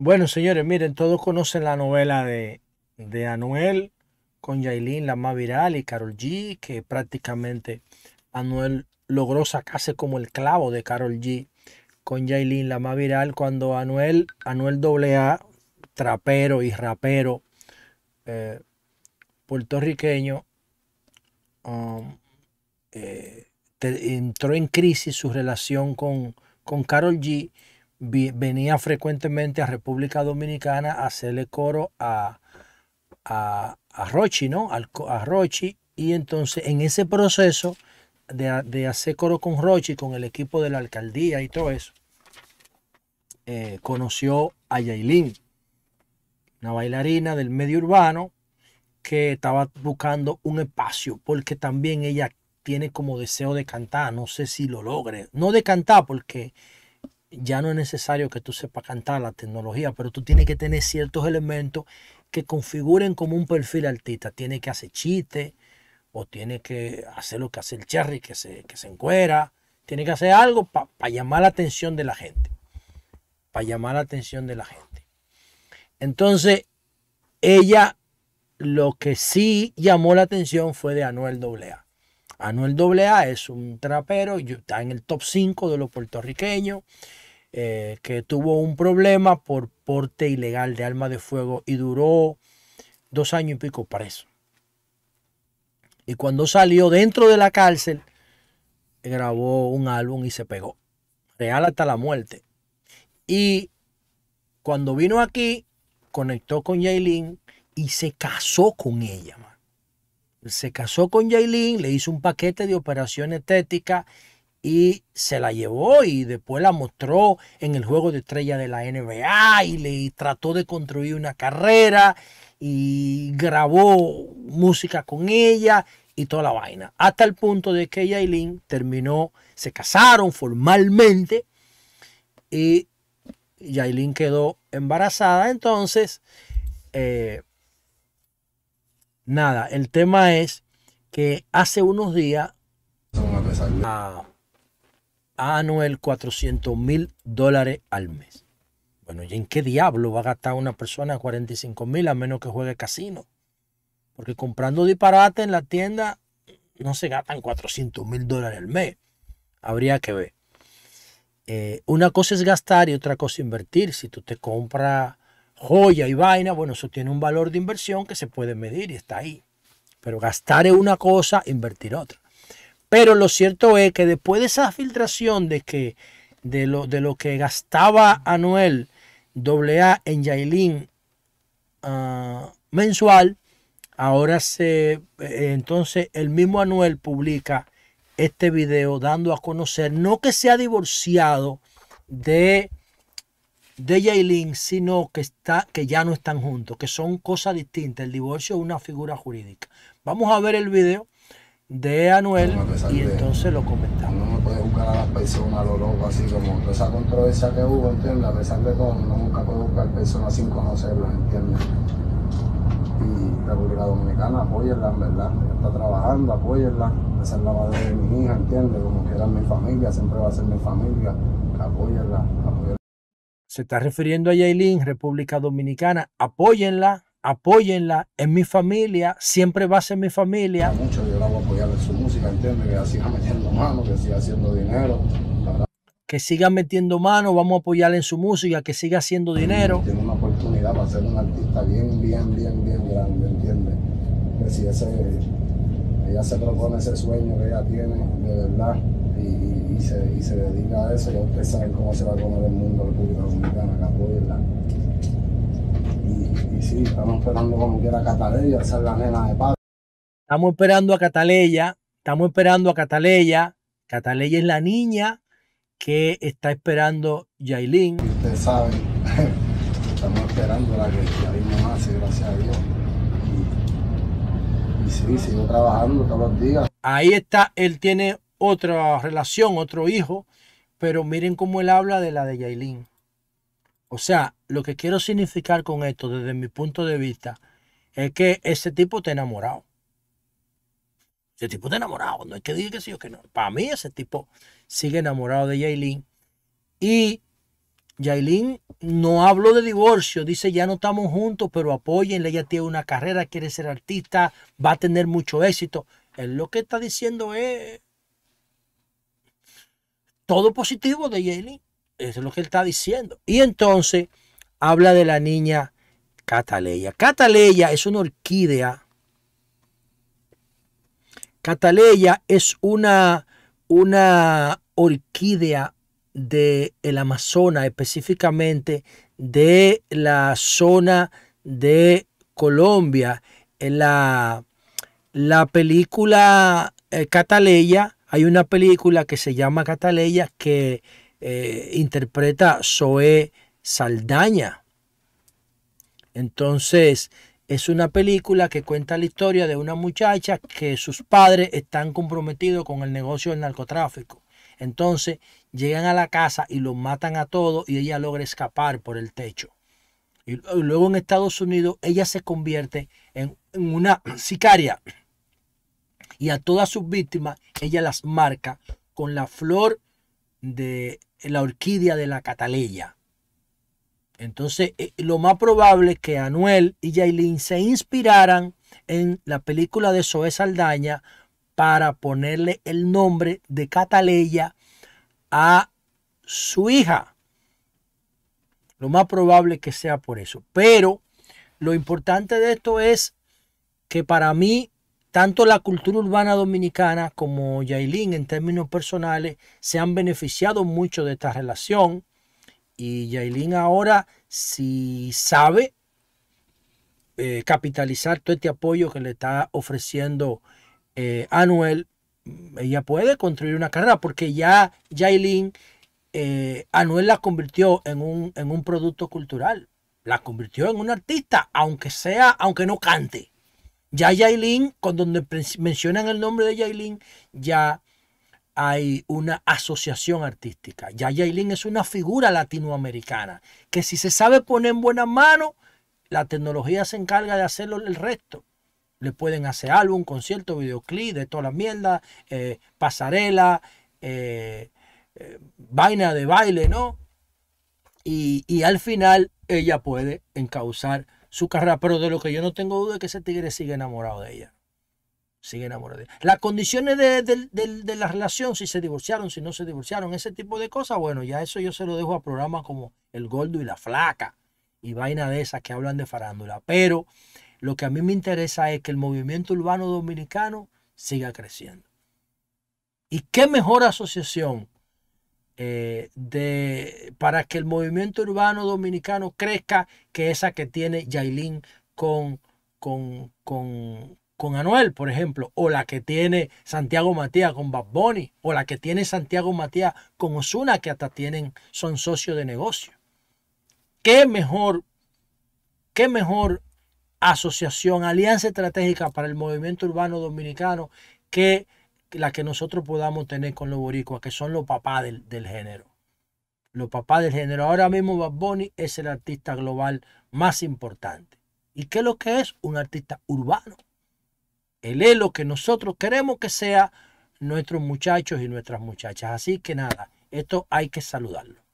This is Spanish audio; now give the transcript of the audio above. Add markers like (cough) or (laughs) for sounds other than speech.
Bueno, señores, miren, todos conocen la novela de, de Anuel con Yailin, la más viral, y Carol G, que prácticamente Anuel logró sacarse como el clavo de Carol G con Yailin, la más viral, cuando Anuel, Anuel AA, trapero y rapero eh, puertorriqueño, um, eh, entró en crisis su relación con, con Carol G venía frecuentemente a República Dominicana a hacerle coro a, a, Rochi, ¿no? a Rochi. Y entonces en ese proceso de, hacer coro con Rochi, con el equipo de la alcaldía y todo eso, eh, conoció a Yailin, una bailarina del medio urbano que estaba buscando un espacio, porque también ella tiene como deseo de cantar, no sé si lo logre, no de cantar porque ya no es necesario que tú sepas cantar la tecnología, pero tú tienes que tener ciertos elementos que configuren como un perfil artista. Tiene que hacer chiste, o tiene que hacer lo que hace el Cherry, que se, que se encuera. Tiene que hacer algo para llamar la atención de la gente. Para llamar la atención de la gente. Entonces, ella lo que sí llamó la atención fue de Anuel AA. Anuel AA es un trapero, está en el top 5 de los puertorriqueños, eh, que tuvo un problema por porte ilegal de arma de fuego y duró dos años y pico preso. Y cuando salió dentro de la cárcel, grabó un álbum y se pegó. Real hasta la muerte. Y cuando vino aquí, conectó con Yailin y se casó con ella se casó con Jaylin, le hizo un paquete de operación estética y se la llevó y después la mostró en el juego de estrella de la NBA y le trató de construir una carrera y grabó música con ella y toda la vaina. Hasta el punto de que Yailin terminó, se casaron formalmente y Yailin quedó embarazada. Entonces, eh, Nada, el tema es que hace unos días a, Anuel 400 mil dólares al mes. Bueno, ¿y en qué diablo va a gastar una persona 45 mil a menos que juegue casino? Porque comprando disparate en la tienda no se gastan 400 mil dólares al mes. Habría que ver. Eh, una cosa es gastar y otra cosa invertir. Si tú te compras joya y vaina, bueno, eso tiene un valor de inversión que se puede medir y está ahí. Pero gastar es una cosa, invertir otra. Pero lo cierto es que después de esa filtración de que de lo, de lo que gastaba Anuel AA en Yailin ah, mensual, ahora se eh, entonces el mismo Anuel publica este video dando a conocer no que se ha divorciado de de Jaylin, sino que, está, que ya no están juntos, que son cosas distintas. El divorcio es una figura jurídica. Vamos a ver el video de Anuel y entonces lo comentamos. No me puede buscar a las personas, lo loco, así como toda esa controversia que hubo, ¿entiendes? A pesar de todo, nunca puedo buscar personas sin conocerlas, ¿entiendes? Y República Dominicana, apóyenla, en verdad. está trabajando, apóyenla. Esa es la madre de mi hija, ¿entiendes? Como que era mi familia, siempre va a ser mi familia. Apóyenla, apóyenla se está refiriendo a Yailin, República Dominicana. Apóyenla, apóyenla. Es mi familia, siempre va a ser mi familia. Mucho, yo la voy a apoyar en su música, ¿entiendes? Que siga metiendo mano, que siga haciendo dinero. Que siga metiendo mano, vamos a apoyarla en su música, que siga haciendo dinero. Tiene una oportunidad para ser un artista bien, bien, bien, bien grande, entiende Que si ese, ella se propone ese sueño que ella tiene, de verdad y, se, y, dedica a eso, ya ustedes saben cómo se va a comer el mundo República Dominicana, Capoeira. Y, y sí, estamos esperando como quiera a Cataleya, esa la nena de padre. Estamos esperando a Cataleya, estamos esperando a Cataleya. Cataleya es la niña que está esperando Yailin. Ustedes saben, (laughs) estamos esperando la que Yailin nos hace, gracias a Dios. Y, y sí, sigo trabajando todos los días. Ahí está, él tiene otra relación, otro hijo, pero miren cómo él habla de la de Yailin. O sea, lo que quiero significar con esto desde mi punto de vista es que ese tipo está enamorado. Ese tipo está enamorado, no es que diga que sí o que no. Para mí ese tipo sigue enamorado de Yailin. Y Yailin no habló de divorcio, dice ya no estamos juntos, pero apóyenle, ella tiene una carrera, quiere ser artista, va a tener mucho éxito. Él lo que está diciendo es todo positivo de Yeli. Eso es lo que él está diciendo. Y entonces habla de la niña Cataleya. Cataleya es una orquídea. Cataleya es una, una orquídea del el Amazonas, específicamente de la zona de Colombia. En la, la película eh, Cataleya hay una película que se llama Cataleya que eh, interpreta Zoe Saldaña. Entonces, es una película que cuenta la historia de una muchacha que sus padres están comprometidos con el negocio del narcotráfico. Entonces, llegan a la casa y los matan a todos y ella logra escapar por el techo. Y luego en Estados Unidos ella se convierte en una sicaria y a todas sus víctimas ella las marca con la flor de la orquídea de la cataleya. Entonces, eh, lo más probable es que Anuel y Jailin se inspiraran en la película de Zoe Saldaña para ponerle el nombre de Cataleya a su hija. Lo más probable es que sea por eso. Pero lo importante de esto es que para mí tanto la cultura urbana dominicana como Yailin en términos personales se han beneficiado mucho de esta relación y Yailin ahora si sabe eh, capitalizar todo este apoyo que le está ofreciendo eh, Anuel, ella puede construir una carrera porque ya Yailin, eh, Anuel la convirtió en un, en un producto cultural, la convirtió en un artista, aunque sea, aunque no cante. Ya Yailin, cuando mencionan el nombre de Yailin, ya hay una asociación artística. Ya Yailin es una figura latinoamericana que si se sabe poner en buenas manos, la tecnología se encarga de hacerlo el resto. Le pueden hacer álbum, concierto, videoclip, de todas las mierdas, eh, pasarela, eh, eh, vaina de baile, ¿no? Y, y al final ella puede encauzar su carrera, pero de lo que yo no tengo duda es que ese tigre sigue enamorado de ella. Sigue enamorado de ella. Las condiciones de, la relación, si se divorciaron, si no se divorciaron, ese tipo de cosas, bueno, ya eso yo se lo dejo a programas como El Gordo y la Flaca y vaina de esas que hablan de farándula. Pero lo que a mí me interesa es que el movimiento urbano dominicano siga creciendo. ¿Y qué mejor asociación eh, de, para que el movimiento urbano dominicano crezca que esa que tiene Yailin con, con, con, Anuel, por ejemplo, o la que tiene Santiago Matías con Bad Bunny, o la que tiene Santiago Matías con Osuna, que hasta tienen, son socios de negocio. mejor, qué mejor asociación, alianza estratégica para el movimiento urbano dominicano que la que nosotros podamos tener con los boricuas, que son los papás del, género. Los papás del género. Ahora mismo Bad Bunny es el artista global más importante. ¿Y qué es lo que es? Un artista urbano. Él es lo que nosotros queremos que sea nuestros muchachos y nuestras muchachas. Así que nada, esto hay que saludarlo.